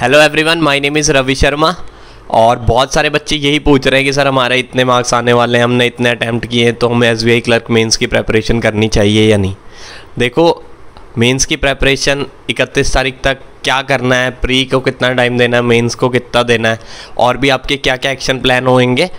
hello everyone my name is Ravi Sharma और बहुत सारे बच्चे यही पूछ रहे हैं कि सर हमारे इतने मार्क्स आने वाले हैं हमने इतने अटैम्प्ट किए हैं तो हमें एस बी क्लर्क मेंस की प्रेपरेशन करनी चाहिए या नहीं देखो मेंस की प्रेपरेशन 31 तारीख तक क्या करना है प्री को कितना टाइम देना है मेंस को कितना देना है और भी आपके क्या क्या एक्शन प्लान होंगे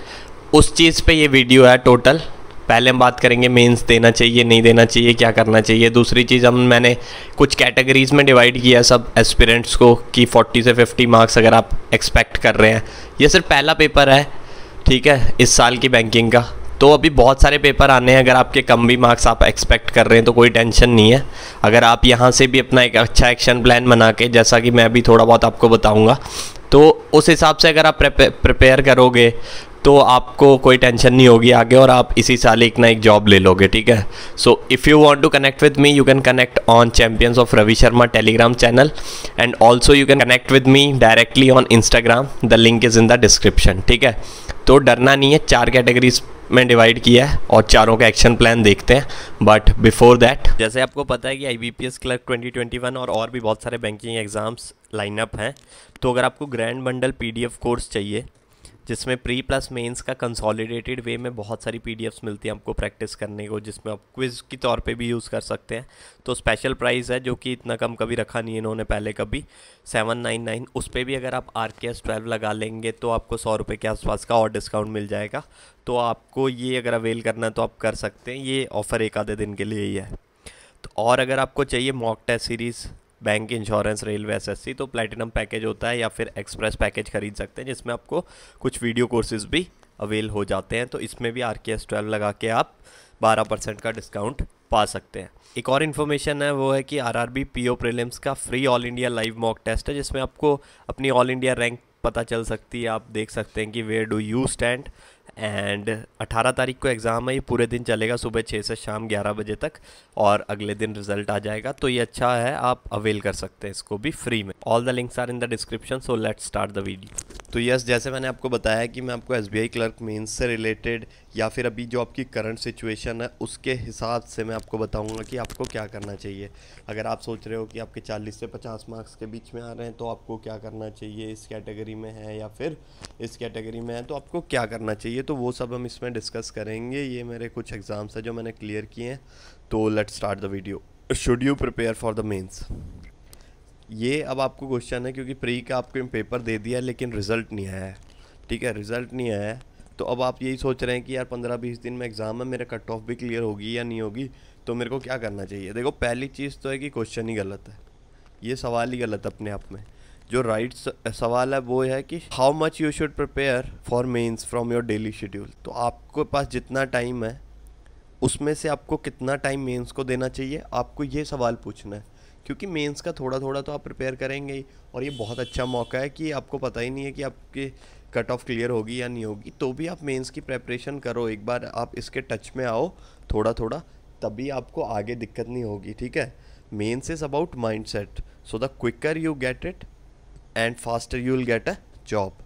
उस चीज़ पर ये वीडियो है टोटल पहले हम बात करेंगे मेंस देना चाहिए नहीं देना चाहिए क्या करना चाहिए दूसरी चीज़ हम मैंने कुछ कैटेगरीज़ में डिवाइड किया सब एस्पिरेंट्स को कि 40 से 50 मार्क्स अगर आप एक्सपेक्ट कर रहे हैं ये सिर्फ पहला पेपर है ठीक है इस साल की बैंकिंग का तो अभी बहुत सारे पेपर आने हैं अगर आपके कम भी मार्क्स आप एक्सपेक्ट कर रहे हैं तो कोई टेंशन नहीं है अगर आप यहाँ से भी अपना एक अच्छा एक्शन प्लान बना के जैसा कि मैं अभी थोड़ा बहुत आपको बताऊँगा तो उस हिसाब से अगर आप प्रिपेयर करोगे तो आपको कोई टेंशन नहीं होगी आगे और आप इसी साल एक ना एक जॉब ले लोगे ठीक है so if you want to connect with me you can connect on champions of Ravi Sharma Telegram channel and also you can connect with me directly on Instagram the link is in the description ठीक है तो डरना नहीं है चार categories में divide किया है और चारों का एक्शन प्लान देखते हैं बट बिफोर दैट जैसे आपको पता है कि I B P S clerk twenty twenty one और और भी बहुत सारे बैंकिंग एग्ज़ाम्स लाइनअप हैं तो अगर आपको grand bundle P D F course चाहिए जिसमें प्री प्लस मेंस का कंसोलिडेटेड वे में बहुत सारी पीडीएफ्स मिलती हैं आपको प्रैक्टिस करने को जिसमें आप क्विज़ के तौर पे भी यूज़ कर सकते हैं तो स्पेशल प्राइस है जो कि इतना कम कभी रखा नहीं है इन्होंने पहले कभी सेवन नाइन नाइन उस पर भी अगर आप आर के एस ट्वेल्व लगा लेंगे तो आपको सौ रुपये के आसपास का और डिस्काउंट मिल जाएगा तो आपको ये अगर अवेल करना है तो आप कर सकते हैं ये ऑफ़र एक आधे दिन के लिए ही है तो और अगर आपको चाहिए mock test series bank insurance railway SSC तो प्लेटिनम पैकेज होता है या फिर एक्सप्रेस पैकेज खरीद सकते हैं जिसमें आपको कुछ वीडियो कोर्सेज भी अवेल हो जाते हैं तो इसमें भी आर के एस ट्वेल्व लगा के आप बारह परसेंट का डिस्काउंट पा सकते हैं एक और इन्फॉर्मेशन है वो है कि R R B P O prelims का free all India live mock test है जिसमें आपको अपनी ऑल इंडिया रैंक पता चल सकती है आप देख सकते हैं कि where do you stand and 18 तारीख को एग्ज़ाम है ये पूरे दिन चलेगा सुबह छः से शाम 11 बजे तक और अगले दिन रिजल्ट आ जाएगा तो ये अच्छा है आप अवेल कर सकते हैं इसको भी फ्री में all the links are in the description so let's start the video तो यस जैसे मैंने आपको बताया कि मैं आपको S B I clerk mains से रिलेटेड या फिर अभी जो आपकी करंट सिचुएशन है उसके हिसाब से मैं आपको बताऊंगा कि आपको क्या करना चाहिए अगर आप सोच रहे हो कि आपके 40 से 50 मार्क्स के बीच में आ रहे हैं तो आपको क्या करना चाहिए इस कैटेगरी में है या फिर इस कैटेगरी में है तो आपको क्या करना चाहिए तो वो सब हम इसमें डिस्कस करेंगे ये मेरे कुछ एग्ज़ाम्स हैं जो मैंने क्लियर किए हैं तो let start the video should you prepare for the mains ये अब आपको क्वेश्चन है क्योंकि प्री का आपको पेपर दे दिया लेकिन रिज़ल्ट नहीं आया है ठीक है रिज़ल्ट नहीं आया है तो अब आप यही सोच रहे हैं कि यार पंद्रह बीस दिन में एग्ज़ाम है मेरा कट ऑफ भी क्लियर होगी या नहीं होगी तो मेरे को क्या करना चाहिए देखो पहली चीज़ तो है कि क्वेश्चन ही गलत है ये सवाल ही गलत है अपने आप में जो राइट सवाल है वो है कि how much you should prepare for mains from your daily schedule तो आपके पास जितना टाइम है उसमें से आपको कितना टाइम मेन्स को देना चाहिए आपको ये सवाल पूछना है क्योंकि मेंस का थोड़ा थोड़ा तो आप प्रिपेयर करेंगे ही और ये बहुत अच्छा मौका है कि आपको पता ही नहीं है कि आपके कट ऑफ क्लियर होगी या नहीं होगी तो भी आप मेंस की प्रेपरेशन करो एक बार आप इसके टच में आओ थोड़ा थोड़ा तभी आपको आगे दिक्कत नहीं होगी ठीक है mains is about mind set so the quicker you get it and faster you will get a job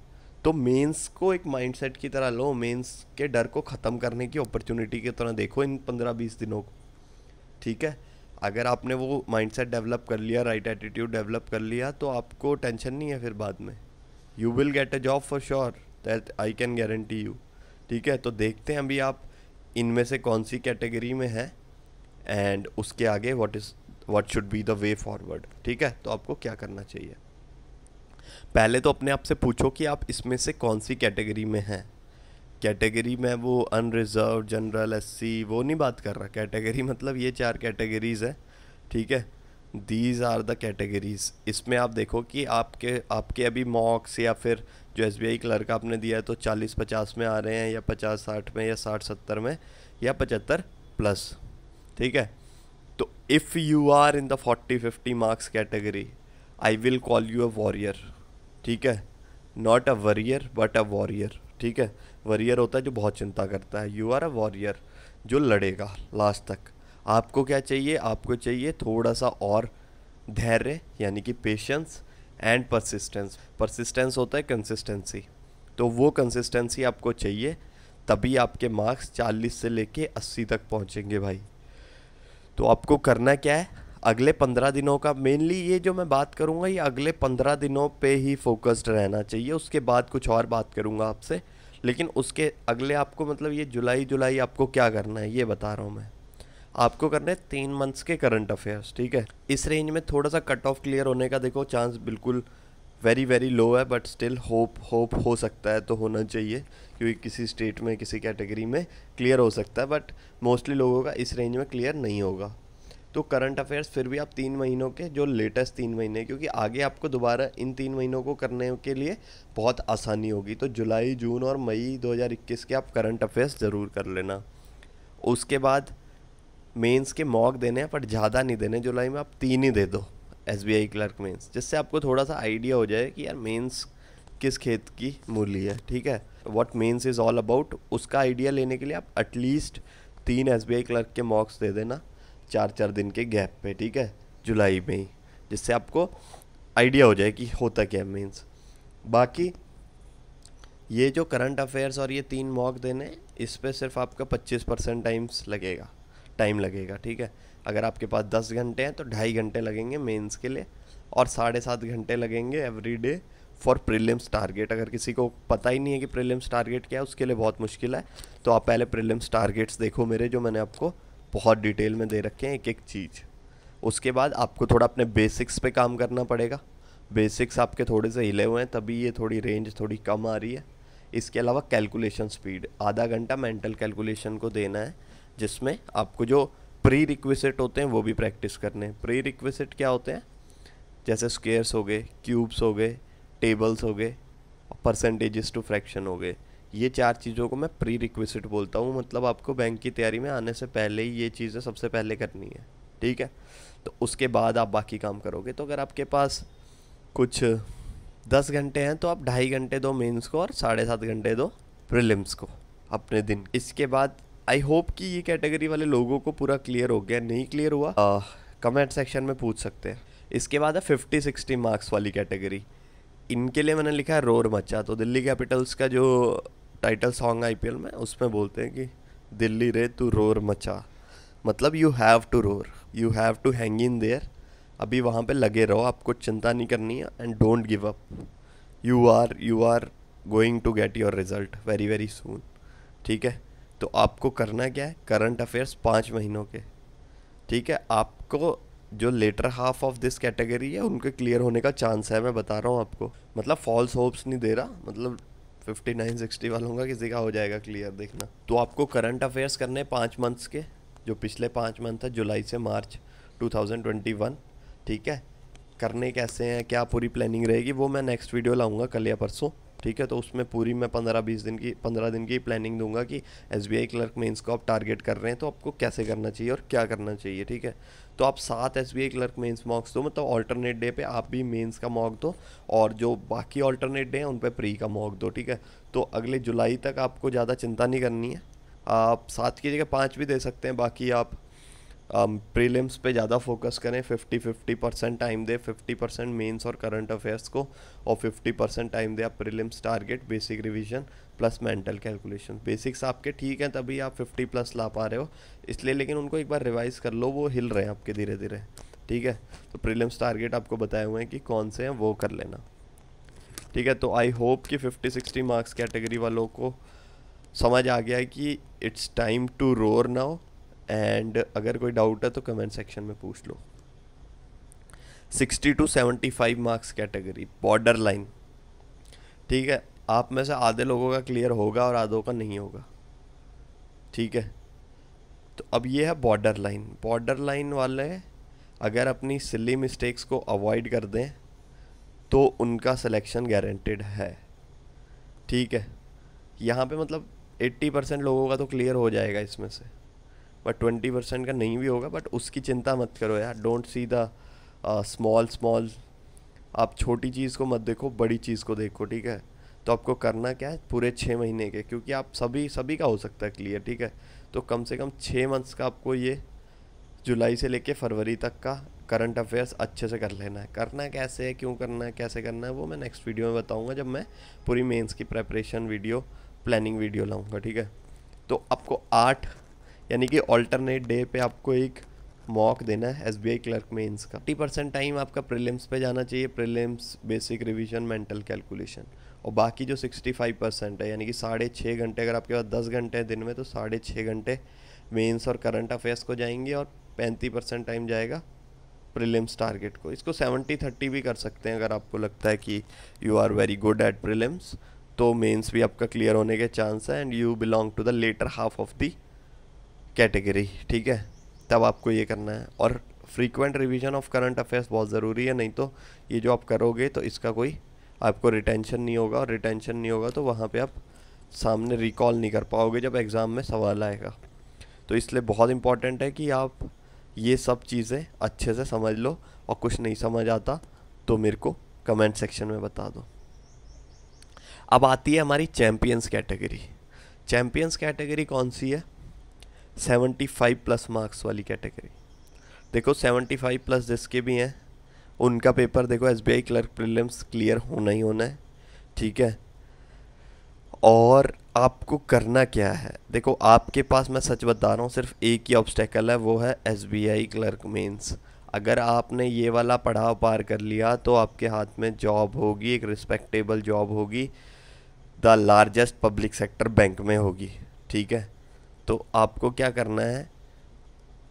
तो मेंस को एक माइंडसेट की तरह लो मेंस के डर को ख़त्म करने की अपॉर्चुनिटी की तरह देखो इन पंद्रह बीस दिनों को ठीक है अगर आपने वो माइंडसेट डेवलप कर लिया राइट एटीट्यूड डेवलप कर लिया तो आपको टेंशन नहीं है फिर बाद में you will get a job for sure that I can guarantee you ठीक है तो देखते हैं अभी आप इनमें से कौन सी कैटेगरी में है एंड उसके आगे what is what should be the way forward ठीक है तो आपको क्या करना चाहिए पहले तो अपने आप से पूछो कि आप इसमें से कौन सी कैटेगरी में हैं कैटेगरी में वो अनरिजर्व जनरल एस वो नहीं बात कर रहा कैटेगरी मतलब ये चार कैटेगरीज़ हैं ठीक है दीज आर द कैटेगरीज़ इसमें आप देखो कि आपके आपके अभी मॉक्स या फिर जो एस बी क्लर्क आपने दिया है तो चालीस पचास में आ रहे हैं या पचास साठ में या साठ सत्तर में या पचहत्तर प्लस ठीक है तो if you are in the forty fifty marks category I will call you a warrior ठीक है not a worrier but a warrior ठीक है वॉरियर होता है जो बहुत चिंता करता है यू आर अ वॉरियर जो लड़ेगा लास्ट तक आपको क्या चाहिए आपको चाहिए थोड़ा सा और धैर्य यानी कि पेशेंस एंड परसिस्टेंस परसिस्टेंस होता है कंसिस्टेंसी तो वो कंसिस्टेंसी आपको चाहिए तभी आपके मार्क्स 40 से लेके 80 तक पहुंचेंगे भाई तो आपको करना क्या है अगले पंद्रह दिनों का मेनली ये जो मैं बात करूँगा ये अगले पंद्रह दिनों पे ही फोकस्ड रहना चाहिए उसके बाद कुछ और बात करूँगा आपसे लेकिन उसके अगले आपको मतलब ये जुलाई जुलाई आपको क्या करना है ये बता रहा हूँ मैं आपको करने तीन मंथ्स के करंट अफेयर्स ठीक है इस रेंज में थोड़ा सा कट ऑफ क्लियर होने का देखो चांस बिल्कुल वेरी वेरी लो है बट स्टिल होप होप हो सकता है तो होना चाहिए क्योंकि किसी स्टेट में किसी कैटेगरी में क्लियर हो सकता है बट मोस्टली लोगों का इस रेंज में क्लियर नहीं होगा तो करंट अफेयर्स फिर भी आप तीन महीनों के जो लेटेस्ट तीन महीने क्योंकि आगे आपको दोबारा इन तीन महीनों को करने के लिए बहुत आसानी होगी तो जुलाई जून और मई 2021 के आप करंट अफेयर्स ज़रूर कर लेना उसके बाद मेंस के मॉक देने हैं बट ज़्यादा नहीं देने जुलाई में आप तीन ही दे दो S B I clerk mains जिससे आपको थोड़ा सा आइडिया हो जाए कि यार मेन्स किस खेत की मूली है ठीक है what mains is all about उसका आइडिया लेने के लिए आप एटलीस्ट तीन एस बी आई क्लर्क के मॉक्स दे देना चार चार दिन के गैप पे ठीक है जुलाई में ही जिससे आपको आइडिया हो जाए कि होता क्या मीन्स बाकी ये जो करंट अफेयर्स और ये तीन मॉक देने इस पर सिर्फ आपका 25 परसेंट टाइम्स लगेगा टाइम लगेगा ठीक है अगर आपके पास 10 घंटे हैं तो ढाई घंटे लगेंगे मेंस के लिए और साढ़े सात घंटे लगेंगे every day for prelims target अगर किसी को पता ही नहीं है कि प्रीलिम्स टारगेट क्या है उसके लिए बहुत मुश्किल है तो आप पहले प्रीलिम्स टारगेट्स देखो मेरे जो मैंने आपको बहुत डिटेल में दे रखे हैं एक एक चीज़ उसके बाद आपको थोड़ा अपने बेसिक्स पे काम करना पड़ेगा बेसिक्स आपके थोड़े से हिले हुए हैं तभी ये थोड़ी रेंज थोड़ी कम आ रही है इसके अलावा कैलकुलेशन स्पीड आधा घंटा मेंटल कैलकुलेशन को देना है जिसमें आपको जो प्री रिक्विसिट होते हैं वो भी प्रैक्टिस करने हैं प्री रिक्वेसिट क्या होते हैं जैसे स्केयर्स हो गए क्यूब्स हो गए टेबल्स हो गए परसेंटेजेस टू फ्रैक्शन हो गए ये चार चीज़ों को मैं प्री रिक्वेस्ट बोलता हूँ मतलब आपको बैंक की तैयारी में आने से पहले ही ये चीज़ें सबसे पहले करनी है ठीक है तो उसके बाद आप बाकी काम करोगे तो अगर आपके पास कुछ दस घंटे हैं तो आप ढाई घंटे दो मेंस को और साढ़े सात घंटे दो प्रिलिम्स को अपने दिन इसके बाद आई होप कि ये कैटेगरी वाले लोगों को पूरा क्लियर हो गया नहीं क्लियर हुआ कमेंट सेक्शन में पूछ सकते हैं इसके बाद है फिफ्टी सिक्सटी मार्क्स वाली कैटेगरी इनके लिए मैंने लिखा है रोर मचा तो दिल्ली कैपिटल्स का जो टाइटल सॉन्ग आईपीएल में उसमें बोलते हैं कि दिल्ली रे तू रोर मचा मतलब you have to roar you have to hang in there अभी वहाँ पे लगे रहो आपको चिंता नहीं करनी है and don't give up you are you are going to get your result very very soon ठीक है तो आपको करना क्या है करंट अफेयर्स पाँच महीनों के ठीक है आपको जो latter half of this category है उनके क्लियर होने का चांस है मैं बता रहा हूँ आपको मतलब फॉल्स होप्स नहीं दे रहा मतलब फिफ्टी नाइन सिक्सटी वालों का किसी का हो जाएगा क्लियर देखना तो आपको करंट अफेयर्स करने पाँच मंथ्स के जो पिछले पाँच मंथ है जुलाई से मार्च टू थाउजेंड ट्वेंटी वन ठीक है करने कैसे हैं क्या पूरी प्लानिंग रहेगी वो मैं नेक्स्ट वीडियो लाऊंगा कल या परसों ठीक है तो उसमें पूरी मैं पंद्रह बीस दिन की पंद्रह दिन की प्लानिंग दूंगा कि एस क्लर्क मेन्स को आप टारगेट कर रहे हैं तो आपको कैसे करना चाहिए और क्या करना चाहिए ठीक है तो आप सात S B clerk mains mocks दो मतलब ऑल्टरनेट डे पे आप भी मेन्स का मॉक दो और जो बाकी ऑल्टरनेट डे हैं उन पर प्री का मॉक दो ठीक है तो अगले जुलाई तक आपको ज़्यादा चिंता नहीं करनी है आप सात की जगह पाँच भी दे सकते हैं बाकी आप प्रीलिम्स um, पे ज़्यादा फोकस करें 50 50 परसेंट टाइम दें फिफ्टी परसेंट मेन्स और करंट अफेयर्स को और फिफ्टी परसेंट टाइम दें आप prelims target basic revision plus mental calculation basics आपके ठीक हैं तभी आप फिफ्टी प्लस ला पा रहे हो इसलिए लेकिन उनको एक बार रिवाइज़ कर लो वो हिल रहे हैं आपके धीरे धीरे ठीक है तो प्रीलिम्स टारगेट आपको बताए हुए हैं कि कौन से हैं वो कर लेना ठीक है तो आई होप कि फिफ्टी सिक्सटी मार्क्स कैटेगरी वालों को समझ आ गया है कि it's time to roar now and अगर कोई डाउट है तो कमेंट सेक्शन में पूछ लो sixty to seventy five marks category borderline ठीक है आप में से आधे लोगों का क्लियर होगा और आधों का नहीं होगा ठीक है तो अब ये है बॉर्डर लाइन बॉर्डर लाइन वाले अगर अपनी सिली मिस्टेक्स को अवॉइड कर दें तो उनका सिलेक्शन गारंटेड है ठीक है यहाँ पे मतलब 80 परसेंट लोगों का तो क्लियर हो जाएगा इसमें से बट ट्वेंटी परसेंट का नहीं भी होगा बट उसकी चिंता मत करो यार don't see the small small आप छोटी चीज़ को मत देखो बड़ी चीज़ को देखो ठीक है तो आपको करना क्या है पूरे छः महीने के क्योंकि आप सभी सभी का हो सकता है क्लियर ठीक है तो कम से कम छः मंथ्स का आपको ये जुलाई से लेके फरवरी तक का करंट अफेयर्स अच्छे से कर लेना है करना कैसे है क्यों करना है कैसे करना है वो मैं नेक्स्ट वीडियो में बताऊँगा जब मैं पूरी मेंस की प्रेपरेशन वीडियो प्लानिंग वीडियो लाऊँगा ठीक है तो आपको आठ यानी कि ऑल्टरनेट डे पे आपको एक मॉक देना है S B I clerk mains का एट्टी परसेंट टाइम आपका प्रिलिम्स पे जाना चाहिए prelims basic revision mental calculation और बाकी जो सिक्सटी फाइव परसेंट है यानी कि साढ़े छः घंटे अगर आपके पास दस घंटे हैं दिन में तो साढ़े छः घंटे मेंस और करंट अफेयर्स को जाएंगे और पैंतीस परसेंट टाइम जाएगा प्रिलिम्स टारगेट को इसको सेवेंटी थर्टी भी कर सकते हैं अगर आपको लगता है कि you are very good at prelims तो मेन्स भी आपका क्लियर होने के चांस है and you belong to the latter half of the category ठीक है तब आपको ये करना है और frequent revision of current affairs बहुत ज़रूरी है नहीं तो ये जो आप करोगे तो इसका कोई आपको रिटेंशन नहीं होगा और रिटेंशन नहीं होगा तो वहाँ पे आप सामने रिकॉल नहीं कर पाओगे जब एग्ज़ाम में सवाल आएगा तो इसलिए बहुत इम्पॉर्टेंट है कि आप ये सब चीज़ें अच्छे से समझ लो और कुछ नहीं समझ आता तो मेरे को कमेंट सेक्शन में बता दो अब आती है हमारी चैम्पियंस कैटेगरी चैम्पियंस कैटेगरी कौन सी है 75 प्लस मार्क्स वाली कैटेगरी देखो 75 प्लस जिसके भी हैं उनका पेपर देखो S B I clerk prelims clear होना ही होना है ठीक है और आपको करना क्या है देखो आपके पास मैं सच बता रहा हूँ सिर्फ एक ही ऑब्स्टेकल है वो है S B I clerk mains अगर आपने ये वाला पढ़ाव पार कर लिया तो आपके हाथ में जॉब होगी एक रिस्पेक्टेबल जॉब होगी the largest public sector bank में होगी ठीक है तो आपको क्या करना है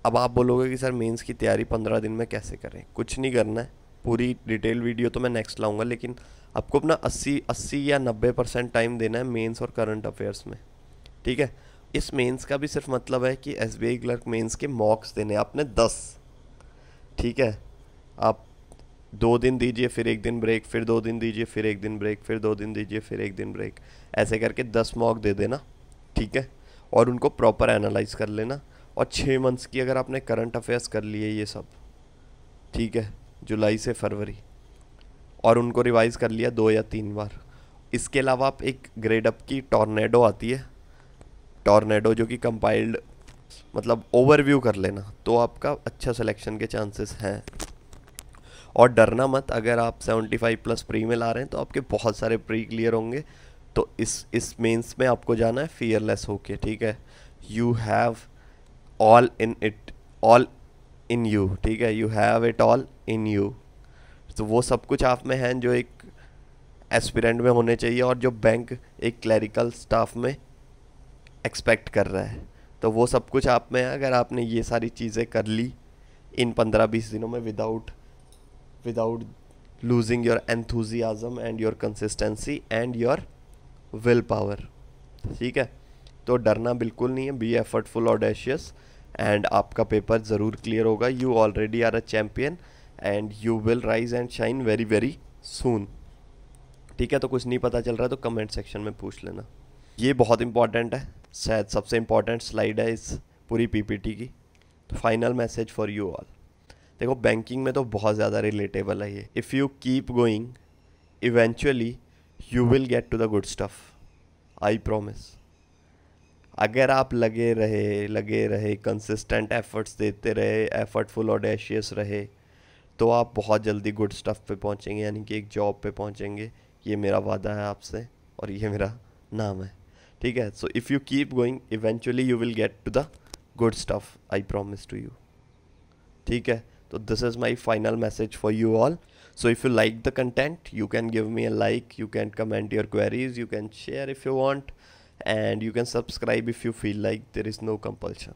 अब आप बोलोगे कि सर मेंस की तैयारी पंद्रह दिन में कैसे करें कुछ नहीं करना है पूरी डिटेल वीडियो तो मैं नेक्स्ट लाऊंगा लेकिन आपको अपना अस्सी अस्सी या नब्बे परसेंट टाइम देना है मेंस और करंट अफेयर्स में ठीक है इस मेंस का भी सिर्फ मतलब है कि एस बी क्लर्क मेन्स के मॉक्स देने आपने दस ठीक है आप दो दिन दीजिए फिर एक दिन ब्रेक फिर दो दिन दीजिए फिर एक दिन ब्रेक फिर दो दिन दीजिए फिर एक दिन ब्रेक ऐसे करके दस मॉक दे देना ठीक है और उनको प्रॉपर एनालाइज कर लेना और छः मंथ्स की अगर आपने करंट अफेयर्स कर लिए ये सब ठीक है जुलाई से फरवरी और उनको रिवाइज कर लिया दो या तीन बार इसके अलावा आप एक ग्रेड अप की टॉर्नेडो आती है टॉर्नेडो जो कि कंपाइल्ड मतलब ओवरव्यू कर लेना तो आपका अच्छा सिलेक्शन के चांसेस हैं और डरना मत अगर आप 75 प्लस प्री में ला रहे हैं तो आपके बहुत सारे प्री क्लियर होंगे तो इस इस मीन्स में आपको जाना है फियरलेस होके ठीक है you have all in it all in you ठीक है you have it all in you तो वो सब कुछ आप में हैं जो एक एस्पिरेंट में होने चाहिए और जो बैंक एक क्लरिकल स्टाफ में एक्सपेक्ट कर रहा है तो वो सब कुछ आप में है अगर आपने ये सारी चीज़ें कर ली इन पंद्रह बीस दिनों में without without losing your enthusiasm and your consistency and your willpower ठीक है तो डरना बिल्कुल नहीं है बी एफर्टफुल ऑडेशियस एंड आपका पेपर ज़रूर क्लियर होगा you already are a champion and you will rise and shine very very soon ठीक है तो कुछ नहीं पता चल रहा है तो कमेंट सेक्शन में पूछ लेना ये बहुत इंपॉर्टेंट है शायद सबसे इम्पॉर्टेंट स्लाइड है इस पूरी पीपीटी की तो final message for you all देखो बैंकिंग में तो बहुत ज़्यादा रिलेटेबल है ये if you keep going eventually you will get to the good stuff I promise अगर आप लगे रहे लगे रहे कंसिस्टेंट एफर्ट्स देते रहे एफर्टफुल ऑडेशियस रहे तो आप बहुत जल्दी गुड स्टफ़ पे पहुंचेंगे यानी कि एक जॉब पे पहुंचेंगे ये मेरा वादा है आपसे और ये मेरा नाम है ठीक है so if you keep going eventually you will get to the good stuff I promise to you ठीक है तो this is my final message for you all so if you like the content you can give me a like you can comment your queries you can share if you want and you can subscribe if you feel like there is no compulsion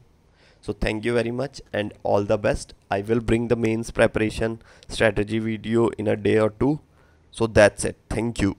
so thank you very much and all the best i will bring the mains preparation strategy video in a day or two so that's it thank you